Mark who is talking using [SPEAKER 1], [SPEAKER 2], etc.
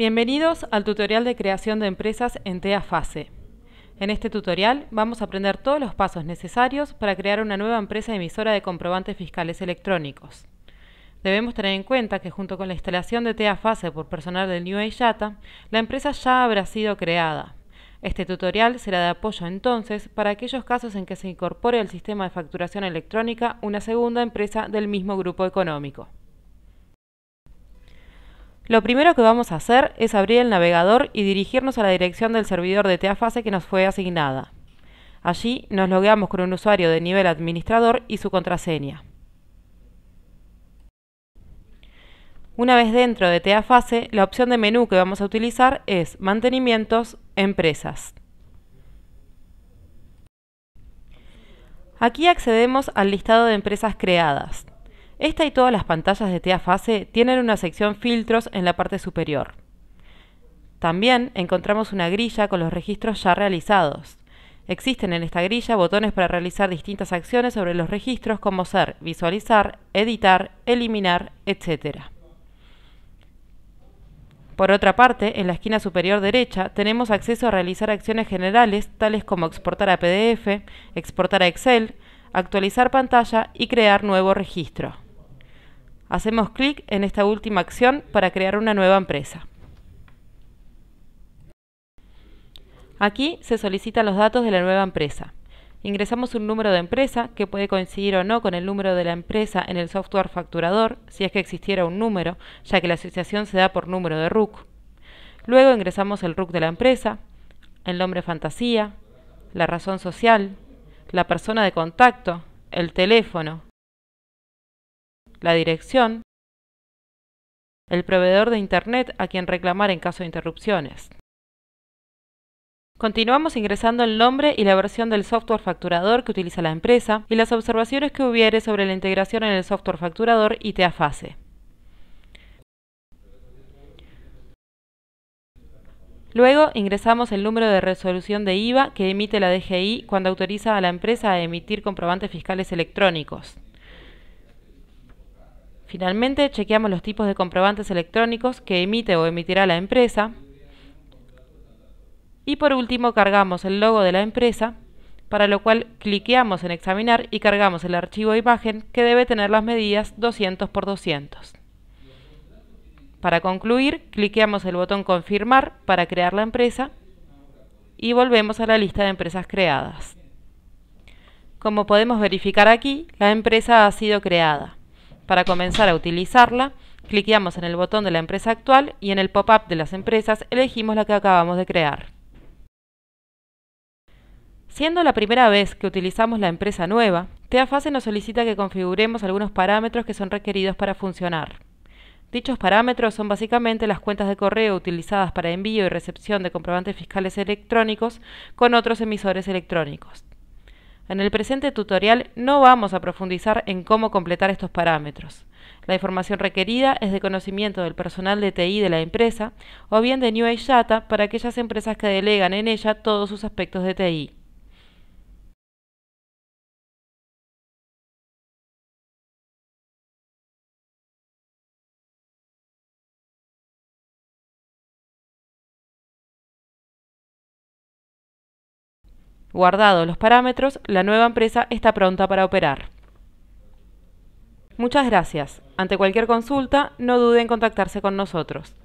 [SPEAKER 1] Bienvenidos al tutorial de creación de empresas en FASE. En este tutorial vamos a aprender todos los pasos necesarios para crear una nueva empresa emisora de comprobantes fiscales electrónicos. Debemos tener en cuenta que junto con la instalación de FASE por personal del New Age la empresa ya habrá sido creada. Este tutorial será de apoyo entonces para aquellos casos en que se incorpore al sistema de facturación electrónica una segunda empresa del mismo grupo económico. Lo primero que vamos a hacer es abrir el navegador y dirigirnos a la dirección del servidor de Teafase que nos fue asignada. Allí nos logueamos con un usuario de nivel administrador y su contraseña. Una vez dentro de FASE, la opción de menú que vamos a utilizar es Mantenimientos, Empresas. Aquí accedemos al listado de empresas creadas. Esta y todas las pantallas de TEA tienen una sección filtros en la parte superior. También encontramos una grilla con los registros ya realizados. Existen en esta grilla botones para realizar distintas acciones sobre los registros como ser visualizar, editar, eliminar, etc. Por otra parte, en la esquina superior derecha tenemos acceso a realizar acciones generales tales como exportar a PDF, exportar a Excel, actualizar pantalla y crear nuevo registro. Hacemos clic en esta última acción para crear una nueva empresa. Aquí se solicitan los datos de la nueva empresa. Ingresamos un número de empresa que puede coincidir o no con el número de la empresa en el software facturador, si es que existiera un número, ya que la asociación se da por número de RUC. Luego ingresamos el RUC de la empresa, el nombre fantasía, la razón social, la persona de contacto, el teléfono, la dirección, el proveedor de Internet a quien reclamar en caso de interrupciones. Continuamos ingresando el nombre y la versión del software facturador que utiliza la empresa y las observaciones que hubiere sobre la integración en el software facturador ITA Fase. Luego ingresamos el número de resolución de IVA que emite la DGI cuando autoriza a la empresa a emitir comprobantes fiscales electrónicos. Finalmente, chequeamos los tipos de comprobantes electrónicos que emite o emitirá la empresa. Y por último, cargamos el logo de la empresa, para lo cual cliqueamos en Examinar y cargamos el archivo imagen que debe tener las medidas 200x200. Para concluir, cliqueamos el botón Confirmar para crear la empresa y volvemos a la lista de empresas creadas. Como podemos verificar aquí, la empresa ha sido creada. Para comenzar a utilizarla, cliqueamos en el botón de la empresa actual y en el pop-up de las empresas elegimos la que acabamos de crear. Siendo la primera vez que utilizamos la empresa nueva, TeaFase nos solicita que configuremos algunos parámetros que son requeridos para funcionar. Dichos parámetros son básicamente las cuentas de correo utilizadas para envío y recepción de comprobantes fiscales electrónicos con otros emisores electrónicos, en el presente tutorial no vamos a profundizar en cómo completar estos parámetros. La información requerida es de conocimiento del personal de TI de la empresa o bien de New Age Data para aquellas empresas que delegan en ella todos sus aspectos de TI. Guardados los parámetros, la nueva empresa está pronta para operar. Muchas gracias. Ante cualquier consulta, no duden en contactarse con nosotros.